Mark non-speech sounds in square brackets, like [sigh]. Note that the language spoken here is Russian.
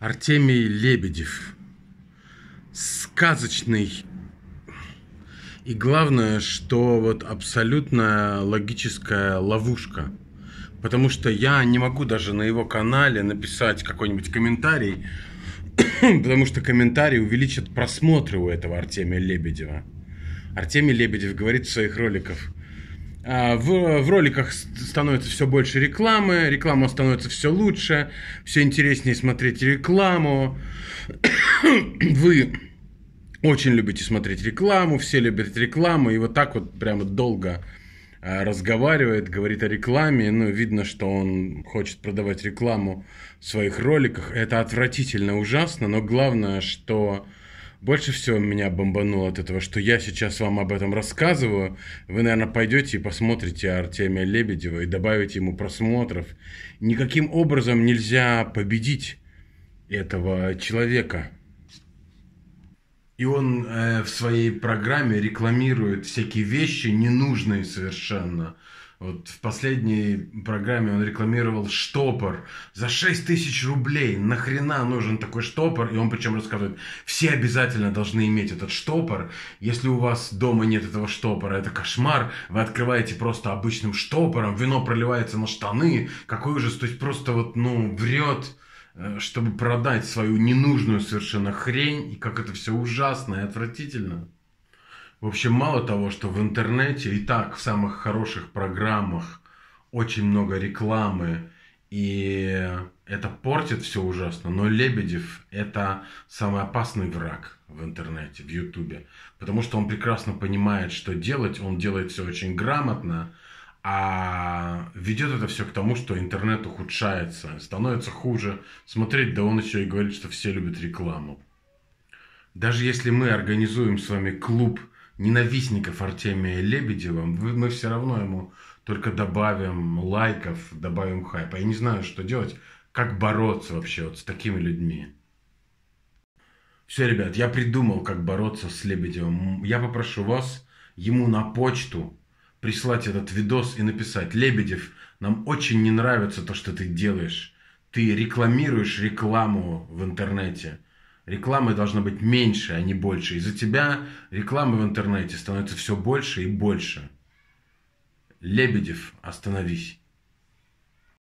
Артемий Лебедев. Сказочный. И главное, что вот абсолютная логическая ловушка. Потому что я не могу даже на его канале написать какой-нибудь комментарий, [coughs] потому что комментарии увеличат просмотры у этого Артемия Лебедева. Артемий Лебедев говорит в своих роликах – а, в, в роликах становится все больше рекламы, реклама становится все лучше, все интереснее смотреть рекламу. [coughs] Вы очень любите смотреть рекламу, все любят рекламу, и вот так вот прямо долго а, разговаривает, говорит о рекламе, ну, видно, что он хочет продавать рекламу в своих роликах. Это отвратительно, ужасно, но главное, что больше всего меня бомбануло от этого, что я сейчас вам об этом рассказываю. Вы, наверное, пойдете и посмотрите Артемия Лебедева и добавите ему просмотров. Никаким образом нельзя победить этого человека. И он э, в своей программе рекламирует всякие вещи ненужные совершенно. Вот в последней программе он рекламировал штопор за 6 тысяч рублей. Нахрена нужен такой штопор? И он причем рассказывает, все обязательно должны иметь этот штопор. Если у вас дома нет этого штопора, это кошмар. Вы открываете просто обычным штопором, вино проливается на штаны. Какой ужас. То есть просто вот, ну, врет э, чтобы продать свою ненужную совершенно хрень, и как это все ужасно и отвратительно. В общем, мало того, что в интернете и так в самых хороших программах очень много рекламы, и это портит все ужасно, но Лебедев – это самый опасный враг в интернете, в Ютубе, потому что он прекрасно понимает, что делать, он делает все очень грамотно, а ведет это все к тому, что интернет ухудшается, становится хуже смотреть, да он еще и говорит, что все любят рекламу. Даже если мы организуем с вами клуб – ненавистников Артемия Лебедева, мы все равно ему только добавим лайков, добавим хайпа. Я не знаю, что делать, как бороться вообще вот с такими людьми. Все, ребят, я придумал, как бороться с Лебедевым. Я попрошу вас ему на почту прислать этот видос и написать «Лебедев, нам очень не нравится то, что ты делаешь. Ты рекламируешь рекламу в интернете» Рекламы должно быть меньше, а не больше. Из-за тебя рекламы в интернете становится все больше и больше. Лебедев, остановись.